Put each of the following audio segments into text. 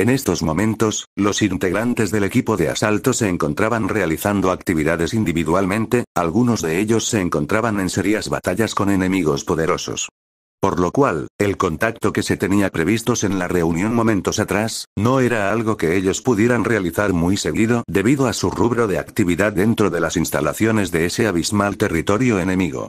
En estos momentos, los integrantes del equipo de asalto se encontraban realizando actividades individualmente, algunos de ellos se encontraban en serias batallas con enemigos poderosos. Por lo cual, el contacto que se tenía previstos en la reunión momentos atrás, no era algo que ellos pudieran realizar muy seguido debido a su rubro de actividad dentro de las instalaciones de ese abismal territorio enemigo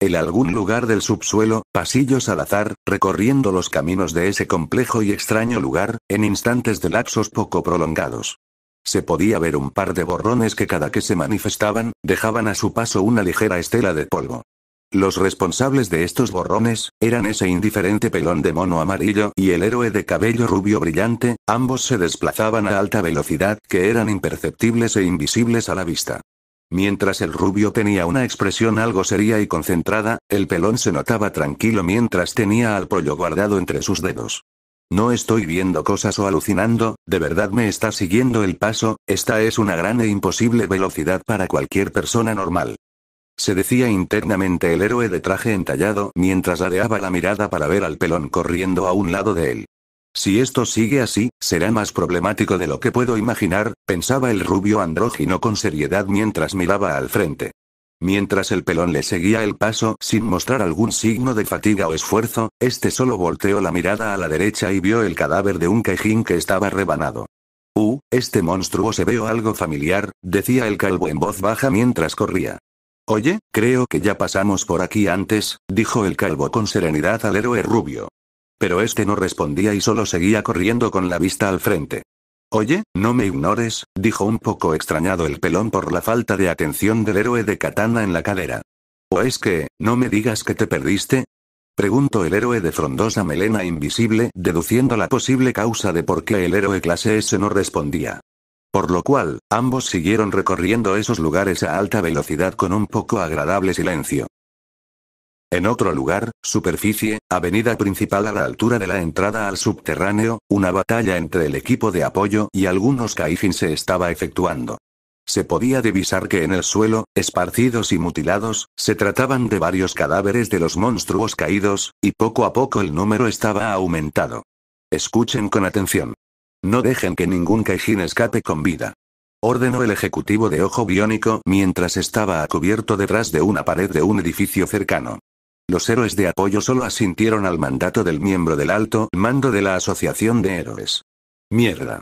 el algún lugar del subsuelo, pasillos al azar, recorriendo los caminos de ese complejo y extraño lugar, en instantes de lapsos poco prolongados. Se podía ver un par de borrones que cada que se manifestaban, dejaban a su paso una ligera estela de polvo. Los responsables de estos borrones, eran ese indiferente pelón de mono amarillo y el héroe de cabello rubio brillante, ambos se desplazaban a alta velocidad que eran imperceptibles e invisibles a la vista. Mientras el rubio tenía una expresión algo seria y concentrada, el pelón se notaba tranquilo mientras tenía al pollo guardado entre sus dedos. No estoy viendo cosas o alucinando, de verdad me está siguiendo el paso, esta es una gran e imposible velocidad para cualquier persona normal. Se decía internamente el héroe de traje entallado mientras adeaba la mirada para ver al pelón corriendo a un lado de él. Si esto sigue así, será más problemático de lo que puedo imaginar, pensaba el rubio andrógino con seriedad mientras miraba al frente. Mientras el pelón le seguía el paso sin mostrar algún signo de fatiga o esfuerzo, este solo volteó la mirada a la derecha y vio el cadáver de un cajín que estaba rebanado. Uh, este monstruo se veo algo familiar, decía el calvo en voz baja mientras corría. Oye, creo que ya pasamos por aquí antes, dijo el calvo con serenidad al héroe rubio. Pero este no respondía y solo seguía corriendo con la vista al frente. Oye, no me ignores, dijo un poco extrañado el pelón por la falta de atención del héroe de katana en la cadera. ¿O es que, no me digas que te perdiste? Preguntó el héroe de frondosa melena invisible, deduciendo la posible causa de por qué el héroe clase S no respondía. Por lo cual, ambos siguieron recorriendo esos lugares a alta velocidad con un poco agradable silencio. En otro lugar, superficie, avenida principal a la altura de la entrada al subterráneo, una batalla entre el equipo de apoyo y algunos caifins se estaba efectuando. Se podía divisar que en el suelo, esparcidos y mutilados, se trataban de varios cadáveres de los monstruos caídos, y poco a poco el número estaba aumentado. Escuchen con atención. No dejen que ningún caifin escape con vida. Ordenó el ejecutivo de ojo biónico mientras estaba a cubierto detrás de una pared de un edificio cercano. Los héroes de apoyo solo asintieron al mandato del miembro del alto mando de la Asociación de Héroes. Mierda.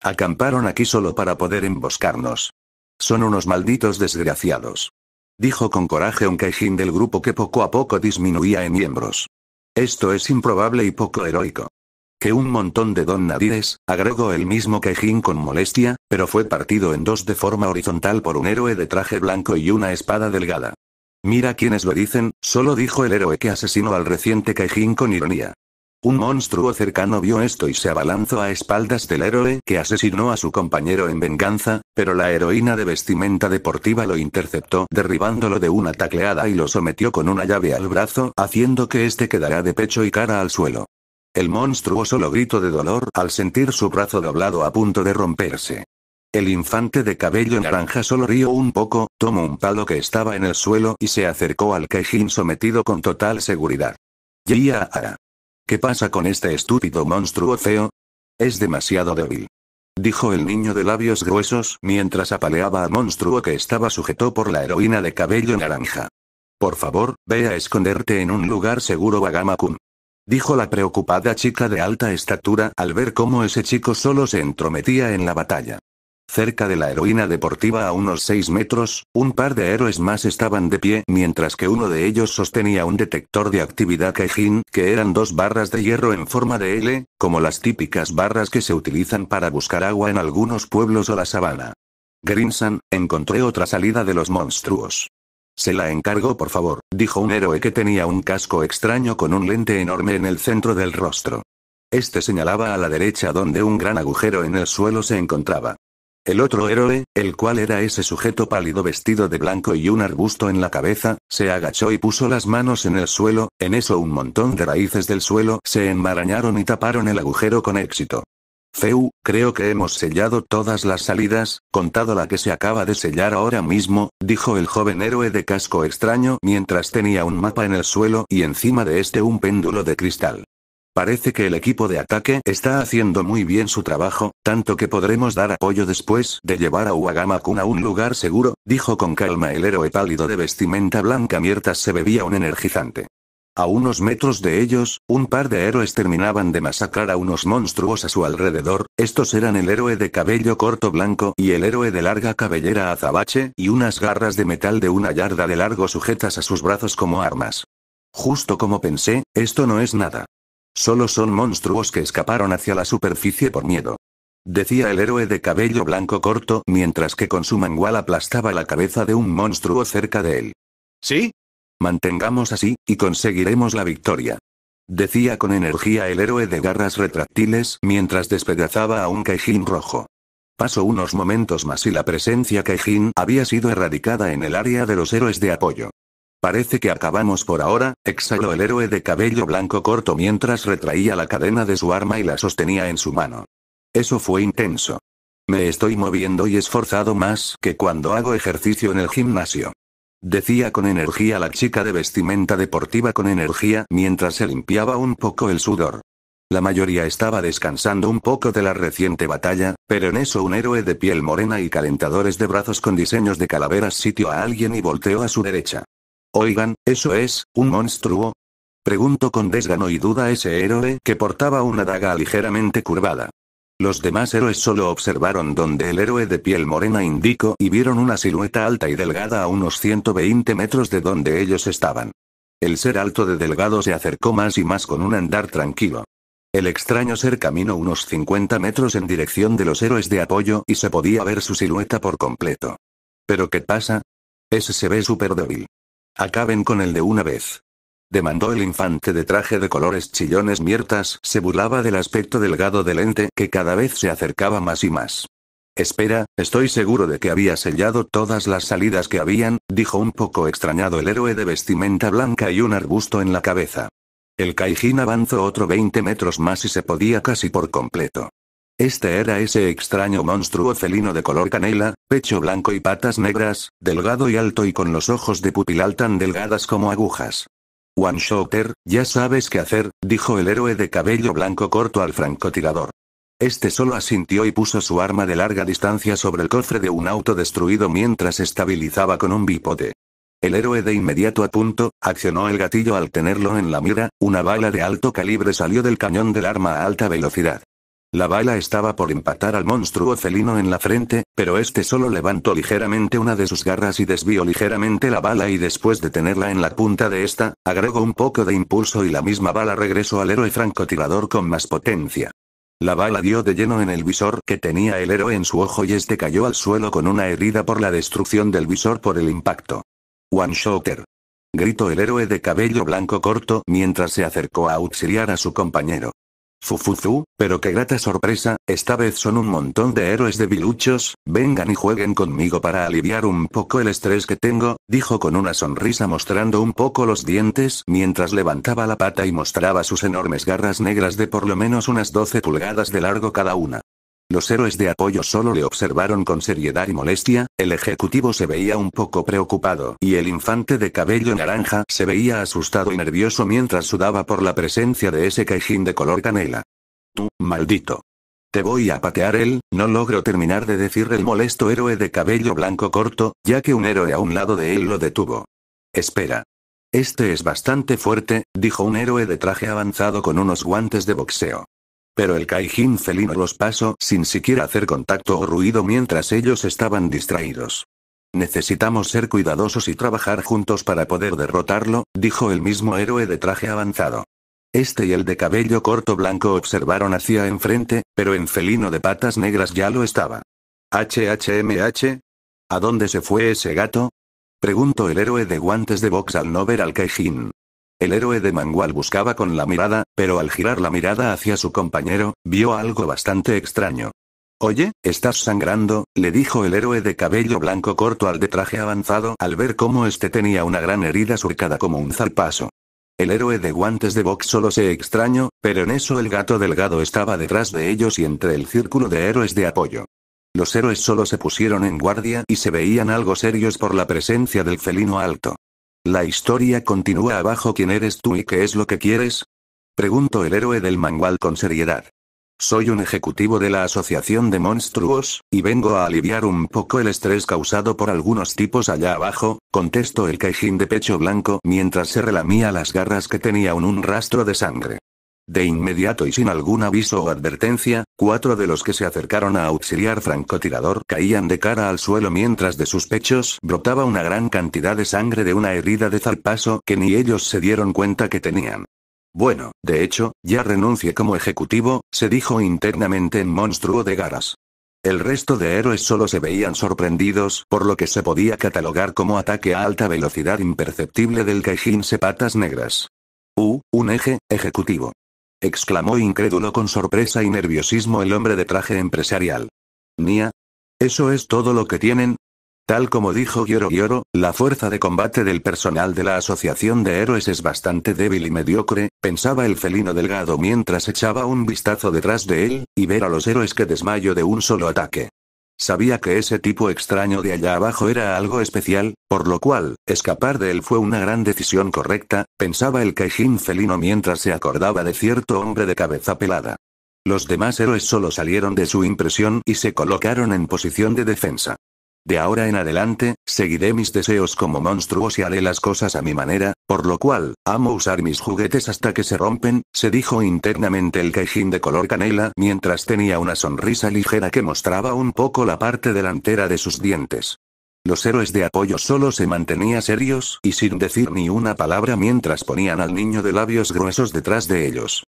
Acamparon aquí solo para poder emboscarnos. Son unos malditos desgraciados. Dijo con coraje un cajín del grupo que poco a poco disminuía en miembros. Esto es improbable y poco heroico. Que un montón de don nadires, agregó el mismo Kaijin con molestia, pero fue partido en dos de forma horizontal por un héroe de traje blanco y una espada delgada. Mira quienes lo dicen, solo dijo el héroe que asesinó al reciente Kaijin con ironía. Un monstruo cercano vio esto y se abalanzó a espaldas del héroe que asesinó a su compañero en venganza, pero la heroína de vestimenta deportiva lo interceptó derribándolo de una tacleada y lo sometió con una llave al brazo, haciendo que éste quedara de pecho y cara al suelo. El monstruo solo gritó de dolor al sentir su brazo doblado a punto de romperse. El infante de cabello naranja solo rió un poco, tomó un palo que estaba en el suelo y se acercó al Kaijin sometido con total seguridad. Ya, ¿Qué pasa con este estúpido monstruo feo? Es demasiado débil. Dijo el niño de labios gruesos mientras apaleaba al monstruo que estaba sujeto por la heroína de cabello naranja. Por favor, ve a esconderte en un lugar seguro Bagamakun». dijo la preocupada chica de alta estatura al ver cómo ese chico solo se entrometía en la batalla. Cerca de la heroína deportiva a unos 6 metros, un par de héroes más estaban de pie mientras que uno de ellos sostenía un detector de actividad Kaijin, que eran dos barras de hierro en forma de L, como las típicas barras que se utilizan para buscar agua en algunos pueblos o la sabana. Grinson, encontré otra salida de los monstruos. Se la encargo por favor, dijo un héroe que tenía un casco extraño con un lente enorme en el centro del rostro. Este señalaba a la derecha donde un gran agujero en el suelo se encontraba. El otro héroe, el cual era ese sujeto pálido vestido de blanco y un arbusto en la cabeza, se agachó y puso las manos en el suelo, en eso un montón de raíces del suelo se enmarañaron y taparon el agujero con éxito. Feu, creo que hemos sellado todas las salidas, contado la que se acaba de sellar ahora mismo, dijo el joven héroe de casco extraño mientras tenía un mapa en el suelo y encima de este un péndulo de cristal. Parece que el equipo de ataque está haciendo muy bien su trabajo, tanto que podremos dar apoyo después de llevar a uagama a un lugar seguro, dijo con calma el héroe pálido de vestimenta blanca mientras se bebía un energizante. A unos metros de ellos, un par de héroes terminaban de masacrar a unos monstruos a su alrededor, estos eran el héroe de cabello corto blanco y el héroe de larga cabellera azabache y unas garras de metal de una yarda de largo sujetas a sus brazos como armas. Justo como pensé, esto no es nada. Solo son monstruos que escaparon hacia la superficie por miedo. Decía el héroe de cabello blanco corto mientras que con su mangual aplastaba la cabeza de un monstruo cerca de él. ¿Sí? Mantengamos así, y conseguiremos la victoria. Decía con energía el héroe de garras retráctiles mientras despedazaba a un Kaijin rojo. Pasó unos momentos más y la presencia Kaijin había sido erradicada en el área de los héroes de apoyo. Parece que acabamos por ahora, exhaló el héroe de cabello blanco corto mientras retraía la cadena de su arma y la sostenía en su mano. Eso fue intenso. Me estoy moviendo y esforzado más que cuando hago ejercicio en el gimnasio. Decía con energía la chica de vestimenta deportiva con energía mientras se limpiaba un poco el sudor. La mayoría estaba descansando un poco de la reciente batalla, pero en eso un héroe de piel morena y calentadores de brazos con diseños de calaveras sitió a alguien y volteó a su derecha. Oigan, ¿eso es, un monstruo? Preguntó con desgano y duda ese héroe que portaba una daga ligeramente curvada. Los demás héroes solo observaron donde el héroe de piel morena indicó y vieron una silueta alta y delgada a unos 120 metros de donde ellos estaban. El ser alto de delgado se acercó más y más con un andar tranquilo. El extraño ser caminó unos 50 metros en dirección de los héroes de apoyo y se podía ver su silueta por completo. ¿Pero qué pasa? Ese se ve súper débil. Acaben con el de una vez. Demandó el infante de traje de colores chillones miertas, se burlaba del aspecto delgado del ente que cada vez se acercaba más y más. Espera, estoy seguro de que había sellado todas las salidas que habían, dijo un poco extrañado el héroe de vestimenta blanca y un arbusto en la cabeza. El caijín avanzó otro 20 metros más y se podía casi por completo. Este era ese extraño monstruo felino de color canela, pecho blanco y patas negras, delgado y alto y con los ojos de pupilal tan delgadas como agujas. One Shooter, ya sabes qué hacer, dijo el héroe de cabello blanco corto al francotirador. Este solo asintió y puso su arma de larga distancia sobre el cofre de un auto destruido mientras estabilizaba con un bípode. El héroe de inmediato a punto, accionó el gatillo al tenerlo en la mira, una bala de alto calibre salió del cañón del arma a alta velocidad. La bala estaba por empatar al monstruo felino en la frente, pero este solo levantó ligeramente una de sus garras y desvió ligeramente la bala y después de tenerla en la punta de esta, agregó un poco de impulso y la misma bala regresó al héroe francotirador con más potencia. La bala dio de lleno en el visor que tenía el héroe en su ojo y este cayó al suelo con una herida por la destrucción del visor por el impacto. One shoter. Gritó el héroe de cabello blanco corto mientras se acercó a auxiliar a su compañero. Fufufu, pero qué grata sorpresa, esta vez son un montón de héroes de biluchos. vengan y jueguen conmigo para aliviar un poco el estrés que tengo, dijo con una sonrisa mostrando un poco los dientes mientras levantaba la pata y mostraba sus enormes garras negras de por lo menos unas 12 pulgadas de largo cada una. Los héroes de apoyo solo le observaron con seriedad y molestia, el ejecutivo se veía un poco preocupado y el infante de cabello naranja se veía asustado y nervioso mientras sudaba por la presencia de ese cajín de color canela. Tú, maldito. Te voy a patear él, no logro terminar de decir el molesto héroe de cabello blanco corto, ya que un héroe a un lado de él lo detuvo. Espera. Este es bastante fuerte, dijo un héroe de traje avanzado con unos guantes de boxeo. Pero el Kaijin felino los pasó sin siquiera hacer contacto o ruido mientras ellos estaban distraídos. Necesitamos ser cuidadosos y trabajar juntos para poder derrotarlo, dijo el mismo héroe de traje avanzado. Este y el de cabello corto blanco observaron hacia enfrente, pero en felino de patas negras ya lo estaba. HHMH. ¿A dónde se fue ese gato? Preguntó el héroe de guantes de box al no ver al Kaijin. El héroe de Mangual buscaba con la mirada, pero al girar la mirada hacia su compañero, vio algo bastante extraño. Oye, estás sangrando, le dijo el héroe de cabello blanco corto al de traje avanzado al ver cómo este tenía una gran herida surcada como un zarpazo. El héroe de guantes de box solo se extrañó, pero en eso el gato delgado estaba detrás de ellos y entre el círculo de héroes de apoyo. Los héroes solo se pusieron en guardia y se veían algo serios por la presencia del felino alto. La historia continúa abajo. ¿Quién eres tú y qué es lo que quieres? Preguntó el héroe del mangual con seriedad. Soy un ejecutivo de la Asociación de Monstruos, y vengo a aliviar un poco el estrés causado por algunos tipos allá abajo, contestó el caijín de pecho blanco mientras se relamía las garras que tenía un rastro de sangre. De inmediato y sin algún aviso o advertencia, cuatro de los que se acercaron a auxiliar francotirador caían de cara al suelo mientras de sus pechos brotaba una gran cantidad de sangre de una herida de zarpazo que ni ellos se dieron cuenta que tenían. Bueno, de hecho, ya renuncie como ejecutivo, se dijo internamente en Monstruo de Garas. El resto de héroes solo se veían sorprendidos por lo que se podía catalogar como ataque a alta velocidad imperceptible del Kaijin Sepatas Negras. U, un eje, ejecutivo exclamó incrédulo con sorpresa y nerviosismo el hombre de traje empresarial. Nia. ¿Eso es todo lo que tienen? Tal como dijo Yoro Yoro, la fuerza de combate del personal de la Asociación de Héroes es bastante débil y mediocre, pensaba el felino delgado mientras echaba un vistazo detrás de él, y ver a los héroes que desmayo de un solo ataque. Sabía que ese tipo extraño de allá abajo era algo especial, por lo cual, escapar de él fue una gran decisión correcta, pensaba el Kaijin felino mientras se acordaba de cierto hombre de cabeza pelada. Los demás héroes solo salieron de su impresión y se colocaron en posición de defensa. De ahora en adelante, seguiré mis deseos como monstruos y haré las cosas a mi manera, por lo cual, amo usar mis juguetes hasta que se rompen, se dijo internamente el cajín de color canela mientras tenía una sonrisa ligera que mostraba un poco la parte delantera de sus dientes. Los héroes de apoyo solo se mantenían serios y sin decir ni una palabra mientras ponían al niño de labios gruesos detrás de ellos.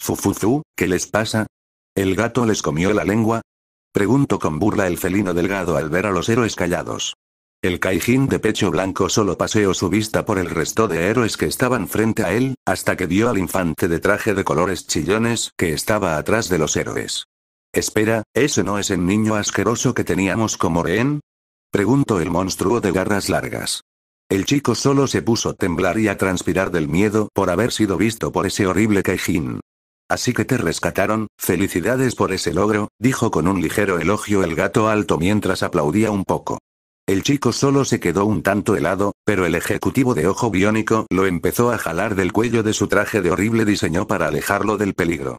Fufufu, ¿qué les pasa? ¿El gato les comió la lengua? Pregunto con burla el felino delgado al ver a los héroes callados. El caijín de pecho blanco solo paseó su vista por el resto de héroes que estaban frente a él, hasta que vio al infante de traje de colores chillones que estaba atrás de los héroes. Espera, ¿ese no es el niño asqueroso que teníamos como rehén? Preguntó el monstruo de garras largas. El chico solo se puso a temblar y a transpirar del miedo por haber sido visto por ese horrible caijín. Así que te rescataron, felicidades por ese logro, dijo con un ligero elogio el gato alto mientras aplaudía un poco. El chico solo se quedó un tanto helado, pero el ejecutivo de ojo biónico lo empezó a jalar del cuello de su traje de horrible diseño para alejarlo del peligro.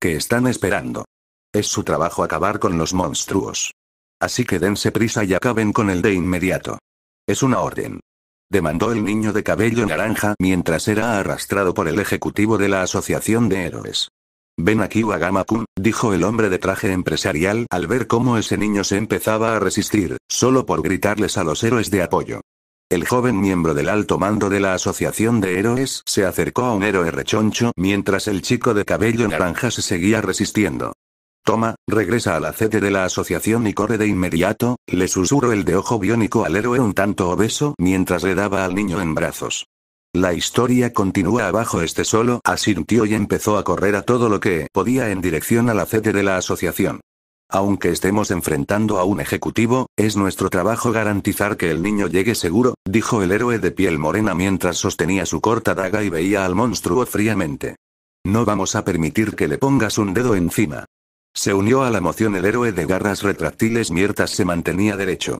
¿Qué están esperando? Es su trabajo acabar con los monstruos. Así que dense prisa y acaben con el de inmediato. Es una orden demandó el niño de cabello naranja mientras era arrastrado por el ejecutivo de la Asociación de Héroes. Ven aquí Wagamakun, dijo el hombre de traje empresarial al ver cómo ese niño se empezaba a resistir, solo por gritarles a los héroes de apoyo. El joven miembro del alto mando de la Asociación de Héroes se acercó a un héroe rechoncho mientras el chico de cabello naranja se seguía resistiendo. Toma, regresa a la sede de la asociación y corre de inmediato, le susurró el de ojo biónico al héroe un tanto obeso mientras le daba al niño en brazos. La historia continúa abajo este solo asintió y empezó a correr a todo lo que podía en dirección a la sede de la asociación. Aunque estemos enfrentando a un ejecutivo, es nuestro trabajo garantizar que el niño llegue seguro, dijo el héroe de piel morena mientras sostenía su corta daga y veía al monstruo fríamente. No vamos a permitir que le pongas un dedo encima. Se unió a la moción el héroe de garras retráctiles Miertas se mantenía derecho.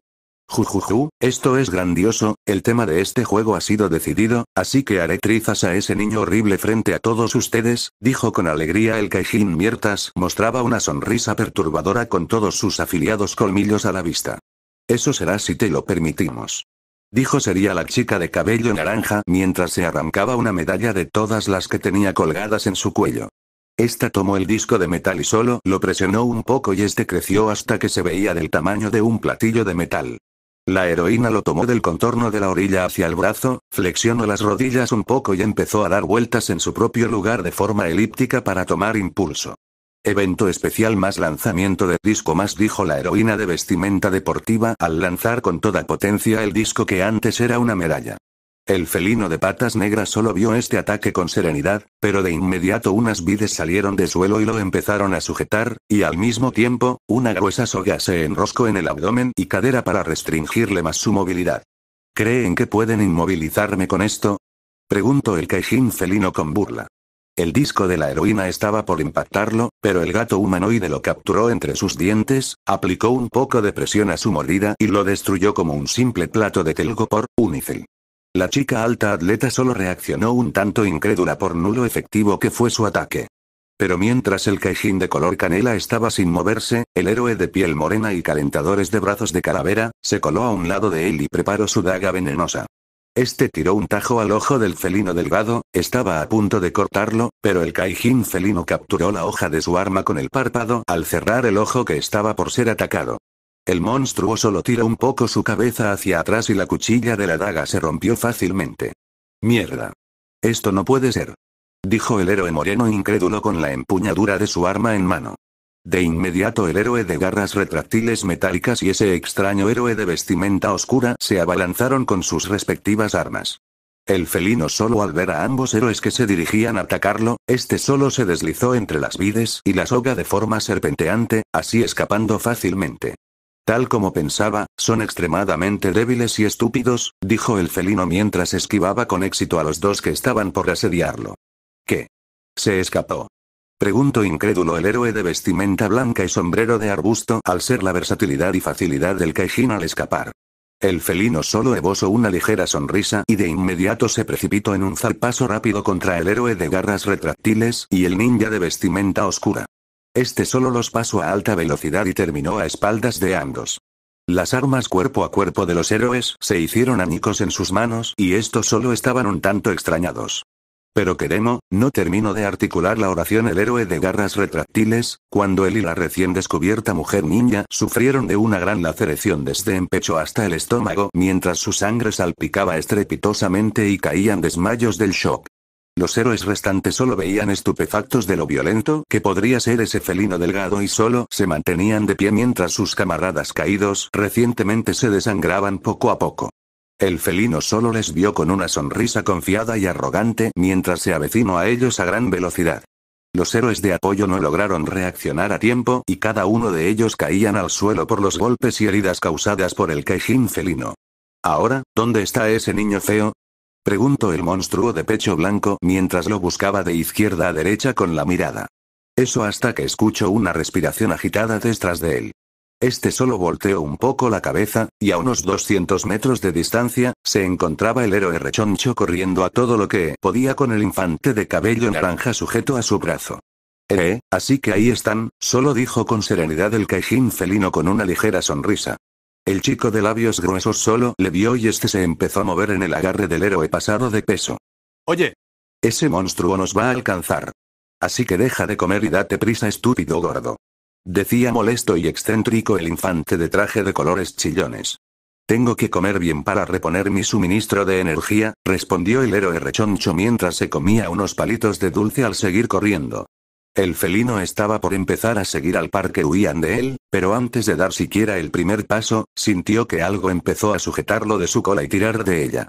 Jujuju, esto es grandioso, el tema de este juego ha sido decidido, así que haré trizas a ese niño horrible frente a todos ustedes, dijo con alegría el Kaijin Miertas mostraba una sonrisa perturbadora con todos sus afiliados colmillos a la vista. Eso será si te lo permitimos. Dijo sería la chica de cabello naranja mientras se arrancaba una medalla de todas las que tenía colgadas en su cuello. Esta tomó el disco de metal y solo lo presionó un poco y este creció hasta que se veía del tamaño de un platillo de metal. La heroína lo tomó del contorno de la orilla hacia el brazo, flexionó las rodillas un poco y empezó a dar vueltas en su propio lugar de forma elíptica para tomar impulso. Evento especial más lanzamiento de disco más dijo la heroína de vestimenta deportiva al lanzar con toda potencia el disco que antes era una medalla. El felino de patas negras solo vio este ataque con serenidad, pero de inmediato unas vides salieron de suelo y lo empezaron a sujetar, y al mismo tiempo, una gruesa soga se enroscó en el abdomen y cadera para restringirle más su movilidad. ¿Creen que pueden inmovilizarme con esto? Preguntó el cajín felino con burla. El disco de la heroína estaba por impactarlo, pero el gato humanoide lo capturó entre sus dientes, aplicó un poco de presión a su mordida y lo destruyó como un simple plato de telgopor, unicel. La chica alta atleta solo reaccionó un tanto incrédula por nulo efectivo que fue su ataque. Pero mientras el Kaijin de color canela estaba sin moverse, el héroe de piel morena y calentadores de brazos de calavera, se coló a un lado de él y preparó su daga venenosa. Este tiró un tajo al ojo del felino delgado, estaba a punto de cortarlo, pero el Kaijin felino capturó la hoja de su arma con el párpado al cerrar el ojo que estaba por ser atacado. El monstruo solo tiró un poco su cabeza hacia atrás y la cuchilla de la daga se rompió fácilmente. Mierda. Esto no puede ser. Dijo el héroe moreno incrédulo con la empuñadura de su arma en mano. De inmediato el héroe de garras retráctiles metálicas y ese extraño héroe de vestimenta oscura se abalanzaron con sus respectivas armas. El felino solo al ver a ambos héroes que se dirigían a atacarlo, este solo se deslizó entre las vides y la soga de forma serpenteante, así escapando fácilmente. Tal como pensaba, son extremadamente débiles y estúpidos, dijo el felino mientras esquivaba con éxito a los dos que estaban por asediarlo. ¿Qué? Se escapó. Preguntó incrédulo el héroe de vestimenta blanca y sombrero de arbusto al ser la versatilidad y facilidad del Kaijin al escapar. El felino solo esbozó una ligera sonrisa y de inmediato se precipitó en un zarpazo rápido contra el héroe de garras retráctiles y el ninja de vestimenta oscura. Este solo los pasó a alta velocidad y terminó a espaldas de ambos. Las armas cuerpo a cuerpo de los héroes se hicieron anicos en sus manos y estos solo estaban un tanto extrañados. Pero queremos, no terminó de articular la oración el héroe de garras retráctiles, cuando él y la recién descubierta mujer niña sufrieron de una gran laceración desde el pecho hasta el estómago mientras su sangre salpicaba estrepitosamente y caían desmayos del shock. Los héroes restantes solo veían estupefactos de lo violento que podría ser ese felino delgado y solo se mantenían de pie mientras sus camaradas caídos recientemente se desangraban poco a poco. El felino solo les vio con una sonrisa confiada y arrogante mientras se avecinó a ellos a gran velocidad. Los héroes de apoyo no lograron reaccionar a tiempo y cada uno de ellos caían al suelo por los golpes y heridas causadas por el quejín felino. Ahora, ¿dónde está ese niño feo? Preguntó el monstruo de pecho blanco mientras lo buscaba de izquierda a derecha con la mirada. Eso hasta que escucho una respiración agitada detrás de él. Este solo volteó un poco la cabeza, y a unos 200 metros de distancia, se encontraba el héroe rechoncho corriendo a todo lo que podía con el infante de cabello naranja sujeto a su brazo. Eh, así que ahí están, solo dijo con serenidad el cajín felino con una ligera sonrisa. El chico de labios gruesos solo le vio y este se empezó a mover en el agarre del héroe pasado de peso. Oye. Ese monstruo nos va a alcanzar. Así que deja de comer y date prisa, estúpido gordo. Decía molesto y excéntrico el infante de traje de colores chillones. Tengo que comer bien para reponer mi suministro de energía, respondió el héroe rechoncho mientras se comía unos palitos de dulce al seguir corriendo. El felino estaba por empezar a seguir al par que huían de él, pero antes de dar siquiera el primer paso, sintió que algo empezó a sujetarlo de su cola y tirar de ella.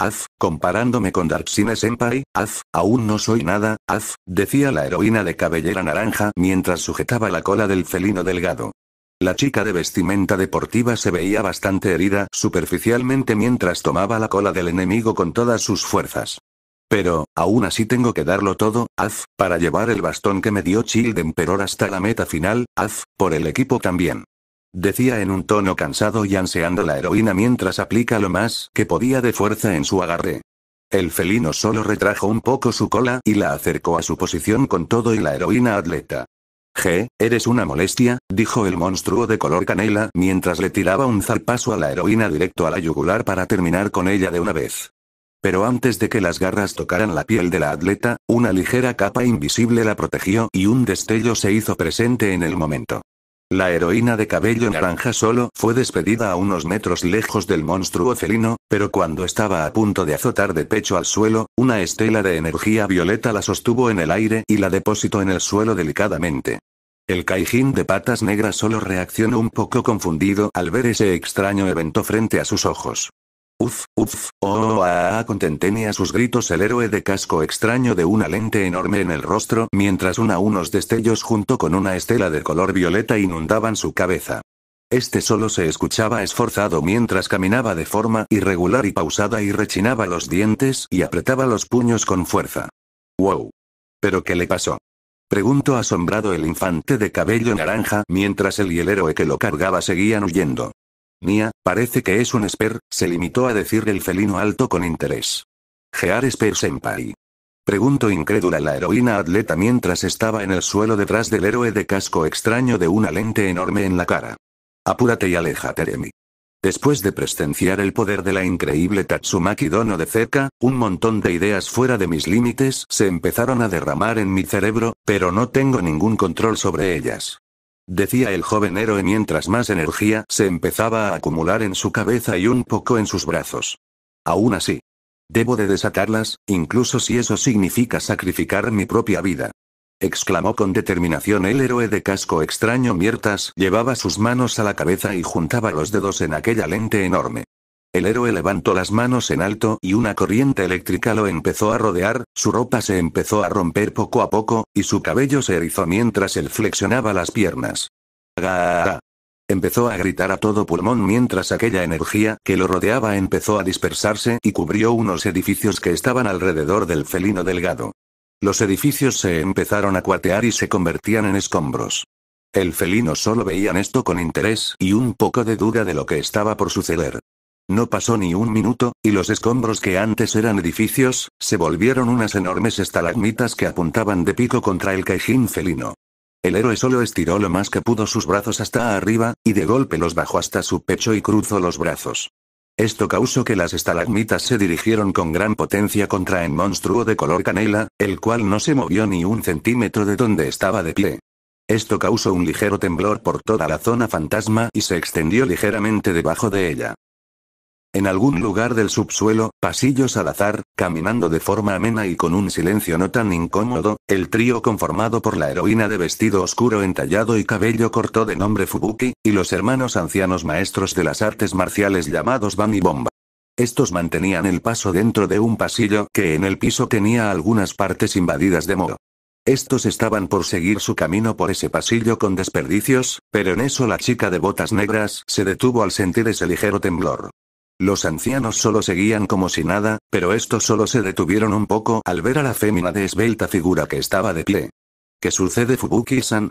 Af, comparándome con Darksine Senpai, Af, aún no soy nada, Af, decía la heroína de cabellera naranja mientras sujetaba la cola del felino delgado. La chica de vestimenta deportiva se veía bastante herida superficialmente mientras tomaba la cola del enemigo con todas sus fuerzas. Pero, aún así tengo que darlo todo, af para llevar el bastón que me dio Childen Peror hasta la meta final, af por el equipo también. Decía en un tono cansado y anseando la heroína mientras aplica lo más que podía de fuerza en su agarre. El felino solo retrajo un poco su cola y la acercó a su posición con todo y la heroína atleta. G, eres una molestia, dijo el monstruo de color canela mientras le tiraba un zarpazo a la heroína directo a la yugular para terminar con ella de una vez. Pero antes de que las garras tocaran la piel de la atleta, una ligera capa invisible la protegió y un destello se hizo presente en el momento. La heroína de cabello naranja solo fue despedida a unos metros lejos del monstruo felino, pero cuando estaba a punto de azotar de pecho al suelo, una estela de energía violeta la sostuvo en el aire y la depositó en el suelo delicadamente. El caijín de patas negras solo reaccionó un poco confundido al ver ese extraño evento frente a sus ojos. Uf, uf, oh, ah, ah, a sus gritos el héroe de casco extraño de una lente enorme en el rostro, mientras una unos destellos junto con una estela de color violeta inundaban su cabeza. Este solo se escuchaba esforzado mientras caminaba de forma irregular y pausada y rechinaba los dientes y apretaba los puños con fuerza. ¡Wow! ¿Pero qué le pasó? Preguntó asombrado el infante de cabello naranja mientras él y el héroe que lo cargaba seguían huyendo. Mía, parece que es un esper, se limitó a decir el felino alto con interés. Gear Esper Senpai. Preguntó incrédula la heroína atleta mientras estaba en el suelo detrás del héroe de casco extraño de una lente enorme en la cara. Apúrate y aleja, Teremi. Después de presenciar el poder de la increíble Tatsumaki Dono de cerca, un montón de ideas fuera de mis límites se empezaron a derramar en mi cerebro, pero no tengo ningún control sobre ellas decía el joven héroe mientras más energía se empezaba a acumular en su cabeza y un poco en sus brazos. Aún así. Debo de desatarlas, incluso si eso significa sacrificar mi propia vida. Exclamó con determinación el héroe de casco extraño Miertas llevaba sus manos a la cabeza y juntaba los dedos en aquella lente enorme. El héroe levantó las manos en alto y una corriente eléctrica lo empezó a rodear, su ropa se empezó a romper poco a poco, y su cabello se erizó mientras él flexionaba las piernas. Empezó a gritar a todo pulmón mientras aquella energía que lo rodeaba empezó a dispersarse y cubrió unos edificios que estaban alrededor del felino delgado. Los edificios se empezaron a cuatear y se convertían en escombros. El felino solo veían esto con interés y un poco de duda de lo que estaba por suceder. No pasó ni un minuto, y los escombros que antes eran edificios, se volvieron unas enormes estalagmitas que apuntaban de pico contra el cajín felino. El héroe solo estiró lo más que pudo sus brazos hasta arriba, y de golpe los bajó hasta su pecho y cruzó los brazos. Esto causó que las estalagmitas se dirigieron con gran potencia contra el monstruo de color canela, el cual no se movió ni un centímetro de donde estaba de pie. Esto causó un ligero temblor por toda la zona fantasma y se extendió ligeramente debajo de ella. En algún lugar del subsuelo, pasillos al azar, caminando de forma amena y con un silencio no tan incómodo, el trío conformado por la heroína de vestido oscuro entallado y cabello corto de nombre Fubuki, y los hermanos ancianos maestros de las artes marciales llamados Bam y Bomba. Estos mantenían el paso dentro de un pasillo que en el piso tenía algunas partes invadidas de moho. Estos estaban por seguir su camino por ese pasillo con desperdicios, pero en eso la chica de botas negras se detuvo al sentir ese ligero temblor. Los ancianos solo seguían como si nada, pero estos solo se detuvieron un poco al ver a la fémina de esbelta figura que estaba de pie. ¿Qué sucede Fubuki-san?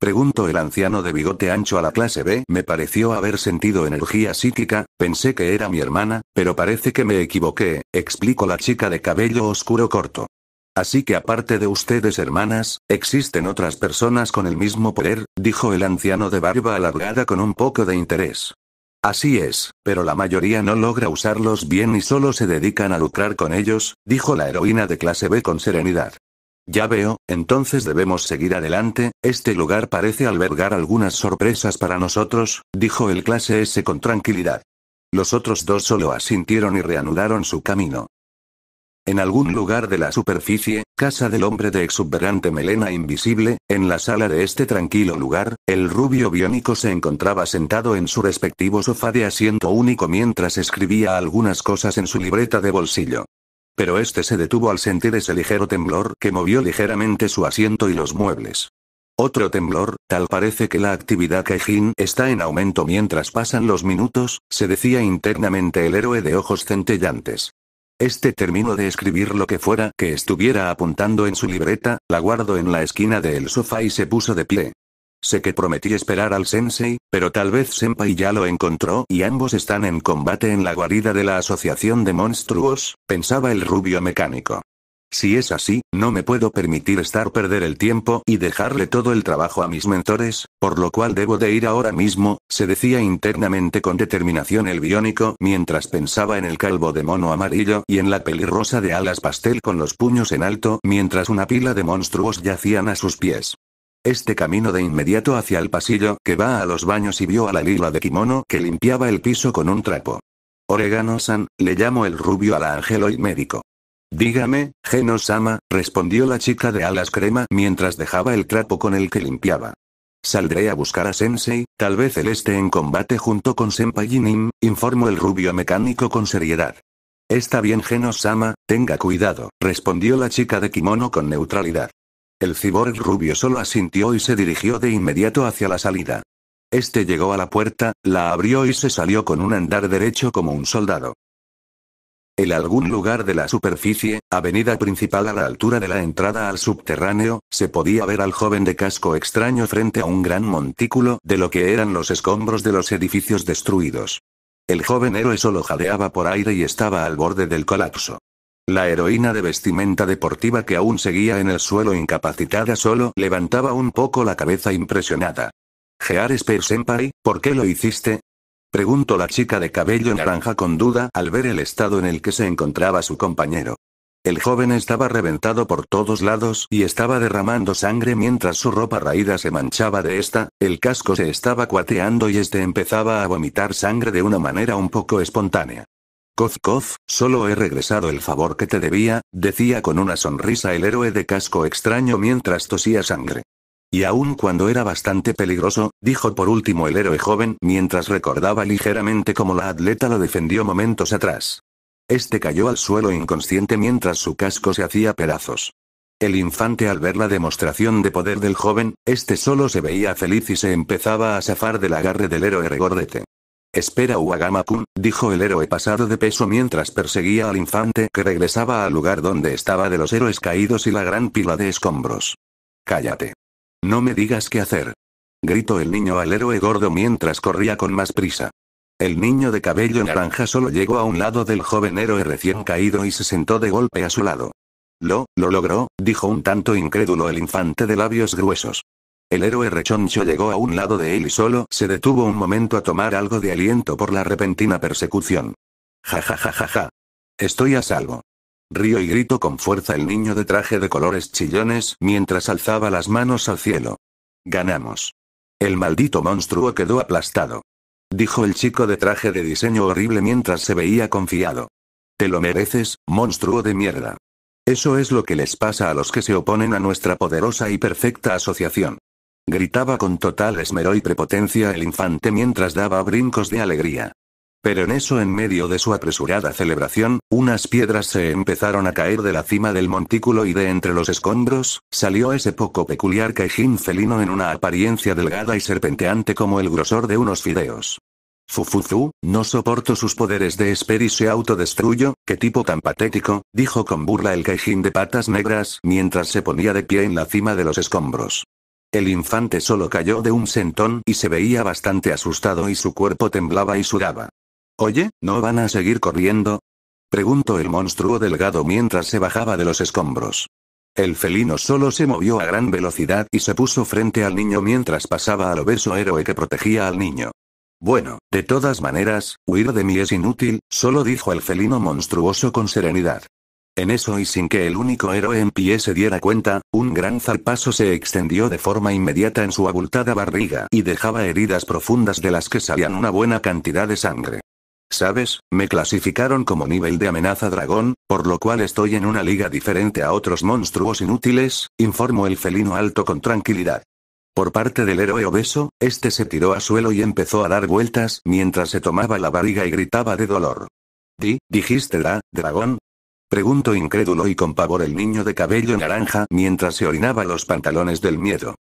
Preguntó el anciano de bigote ancho a la clase B. Me pareció haber sentido energía psíquica, pensé que era mi hermana, pero parece que me equivoqué, explicó la chica de cabello oscuro corto. Así que aparte de ustedes hermanas, existen otras personas con el mismo poder, dijo el anciano de barba alargada con un poco de interés. Así es, pero la mayoría no logra usarlos bien y solo se dedican a lucrar con ellos, dijo la heroína de clase B con serenidad. Ya veo, entonces debemos seguir adelante, este lugar parece albergar algunas sorpresas para nosotros, dijo el clase S con tranquilidad. Los otros dos solo asintieron y reanudaron su camino. En algún lugar de la superficie, casa del hombre de exuberante melena invisible, en la sala de este tranquilo lugar, el rubio biónico se encontraba sentado en su respectivo sofá de asiento único mientras escribía algunas cosas en su libreta de bolsillo. Pero este se detuvo al sentir ese ligero temblor que movió ligeramente su asiento y los muebles. Otro temblor, tal parece que la actividad Kaijin está en aumento mientras pasan los minutos, se decía internamente el héroe de ojos centellantes. Este terminó de escribir lo que fuera que estuviera apuntando en su libreta, la guardó en la esquina del sofá y se puso de pie. Sé que prometí esperar al sensei, pero tal vez Senpai ya lo encontró y ambos están en combate en la guarida de la Asociación de Monstruos, pensaba el rubio mecánico. Si es así, no me puedo permitir estar perder el tiempo y dejarle todo el trabajo a mis mentores, por lo cual debo de ir ahora mismo, se decía internamente con determinación el biónico mientras pensaba en el calvo de mono amarillo y en la pelirrosa de alas pastel con los puños en alto mientras una pila de monstruos yacían a sus pies. Este camino de inmediato hacia el pasillo que va a los baños y vio a la lila de kimono que limpiaba el piso con un trapo. Oregano-san, le llamó el rubio a la y médico. Dígame, Geno-sama, respondió la chica de alas crema mientras dejaba el trapo con el que limpiaba. Saldré a buscar a Sensei, tal vez él esté en combate junto con Senpai Nim, informó el rubio mecánico con seriedad. Está bien Geno-sama, tenga cuidado, respondió la chica de kimono con neutralidad. El cibor rubio solo asintió y se dirigió de inmediato hacia la salida. Este llegó a la puerta, la abrió y se salió con un andar derecho como un soldado. En algún lugar de la superficie, avenida principal a la altura de la entrada al subterráneo, se podía ver al joven de casco extraño frente a un gran montículo de lo que eran los escombros de los edificios destruidos. El joven héroe solo jadeaba por aire y estaba al borde del colapso. La heroína de vestimenta deportiva que aún seguía en el suelo incapacitada solo levantaba un poco la cabeza impresionada. Gear Spear ¿por qué lo hiciste? Preguntó la chica de cabello naranja con duda al ver el estado en el que se encontraba su compañero. El joven estaba reventado por todos lados y estaba derramando sangre mientras su ropa raída se manchaba de esta, el casco se estaba cuateando y este empezaba a vomitar sangre de una manera un poco espontánea. Coz solo he regresado el favor que te debía, decía con una sonrisa el héroe de casco extraño mientras tosía sangre. Y aun cuando era bastante peligroso, dijo por último el héroe joven mientras recordaba ligeramente cómo la atleta lo defendió momentos atrás. Este cayó al suelo inconsciente mientras su casco se hacía pedazos. El infante al ver la demostración de poder del joven, este solo se veía feliz y se empezaba a zafar del agarre del héroe regordete. Espera uagama dijo el héroe pasado de peso mientras perseguía al infante que regresaba al lugar donde estaba de los héroes caídos y la gran pila de escombros. Cállate. No me digas qué hacer. Gritó el niño al héroe gordo mientras corría con más prisa. El niño de cabello naranja solo llegó a un lado del joven héroe recién caído y se sentó de golpe a su lado. Lo, lo logró, dijo un tanto incrédulo el infante de labios gruesos. El héroe rechoncho llegó a un lado de él y solo se detuvo un momento a tomar algo de aliento por la repentina persecución. Ja ja ja ja ja. Estoy a salvo. Río y gritó con fuerza el niño de traje de colores chillones mientras alzaba las manos al cielo. Ganamos. El maldito monstruo quedó aplastado. Dijo el chico de traje de diseño horrible mientras se veía confiado. Te lo mereces, monstruo de mierda. Eso es lo que les pasa a los que se oponen a nuestra poderosa y perfecta asociación. Gritaba con total esmero y prepotencia el infante mientras daba brincos de alegría. Pero en eso en medio de su apresurada celebración, unas piedras se empezaron a caer de la cima del montículo y de entre los escombros, salió ese poco peculiar cajín felino en una apariencia delgada y serpenteante como el grosor de unos fideos. Fufufu, no soporto sus poderes de esper y se autodestruyo, qué tipo tan patético, dijo con burla el cajín de patas negras mientras se ponía de pie en la cima de los escombros. El infante solo cayó de un sentón y se veía bastante asustado y su cuerpo temblaba y sudaba. Oye, ¿no van a seguir corriendo? Preguntó el monstruo delgado mientras se bajaba de los escombros. El felino solo se movió a gran velocidad y se puso frente al niño mientras pasaba al obeso héroe que protegía al niño. Bueno, de todas maneras, huir de mí es inútil, solo dijo el felino monstruoso con serenidad. En eso y sin que el único héroe en pie se diera cuenta, un gran zarpazo se extendió de forma inmediata en su abultada barriga y dejaba heridas profundas de las que salían una buena cantidad de sangre. ¿Sabes? Me clasificaron como nivel de amenaza dragón, por lo cual estoy en una liga diferente a otros monstruos inútiles, informó el felino alto con tranquilidad. Por parte del héroe obeso, este se tiró a suelo y empezó a dar vueltas mientras se tomaba la barriga y gritaba de dolor. ¿Di, dijiste da, dragón? Preguntó incrédulo y con pavor el niño de cabello naranja mientras se orinaba los pantalones del miedo.